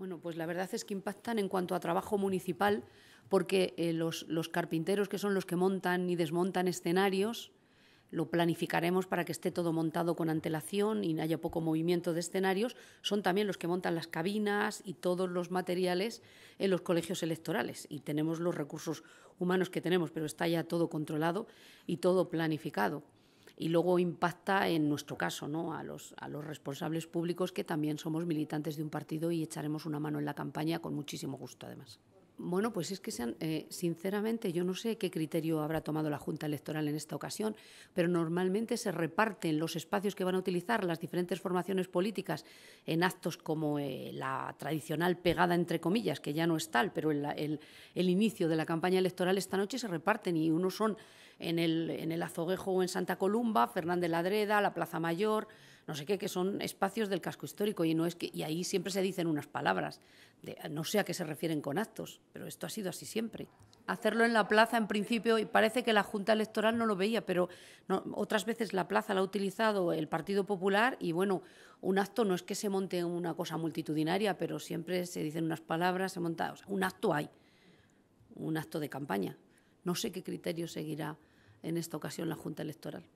Bueno, pues la verdad es que impactan en cuanto a trabajo municipal, porque eh, los, los, carpinteros que son los que montan y desmontan escenarios, lo planificaremos para que esté todo montado con antelación y haya poco movimiento de escenarios, son también los que montan las cabinas y todos los materiales en los colegios electorales. Y tenemos los recursos humanos que tenemos, pero está ya todo controlado y todo planificado y luego impacta en nuestro caso, ¿no? A los, a los responsables públicos que también somos militantes de un partido y echaremos una mano en la campaña con muchísimo gusto, además. Bueno, pues es que sean, eh, sinceramente yo no sé qué criterio habrá tomado la Junta Electoral en esta ocasión, pero normalmente se reparten los espacios que van a utilizar las diferentes formaciones políticas en actos como eh, la tradicional pegada entre comillas, que ya no es tal, pero el, inicio de la campaña electoral esta noche se reparten y unos son en el, en el Azoguejo o en Santa Columba, Fernández Ladreda, la Plaza Mayor, no sé qué, que son espacios del casco histórico y, no es que, y ahí siempre se dicen unas palabras, no sé a qué se refieren con actos, pero esto ha sido así siempre. Hacerlo en la plaza en principio, y parece que la Junta Electoral no lo veía, pero otras veces la plaza la ha utilizado el Partido Popular y bueno, un acto no es que se monte una cosa multitudinaria, pero siempre se dicen unas palabras, se monta, o sea, un acto hay, un acto de campaña. No sé qué criterio seguirá en esta ocasión la Junta Electoral.